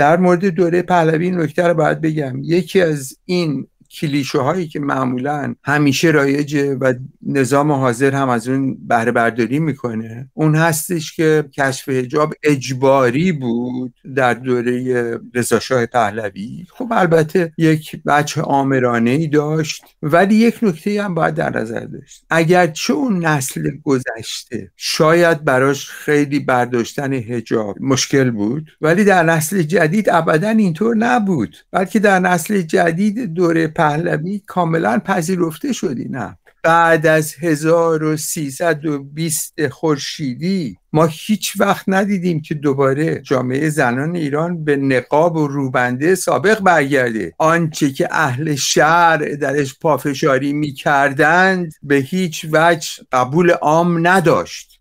در مورد دوره پهلوی این نکته رو باید بگم یکی از این کلیشه هایی که معمولا همیشه رایجه و نظام حاضر هم از اون بهره برداری میکنه اون هستش که کشف حجاب اجباری بود در دوره رضاشاه پهلوی خب البته یک بچه آمرانه ای داشت ولی یک نکته هم باید در نظر داشت اگرچه اون نسل گذشته شاید براش خیلی برداشتن حجاب مشکل بود ولی در نسل جدید ابدا اینطور نبود بلکه در نسل جدید دوره پهلوی کاملا پذیرفته شدی نه بعد از 1320 خورشیدی ما هیچ وقت ندیدیم که دوباره جامعه زنان ایران به نقاب و روبنده سابق برگرده آنچه که اهل شهر درش پافشاری میکردند به هیچ وجه قبول عام نداشت